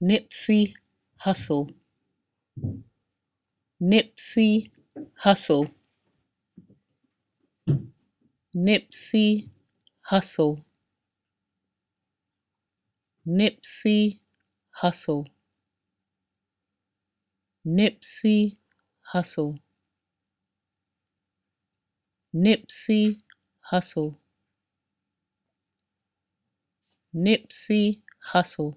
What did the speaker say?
Nipsey hustle. Nipsey hustle. Nipsey hustle. Nipsey hustle. Nipsey hustle. Nipsey hustle. Nipsey Hussle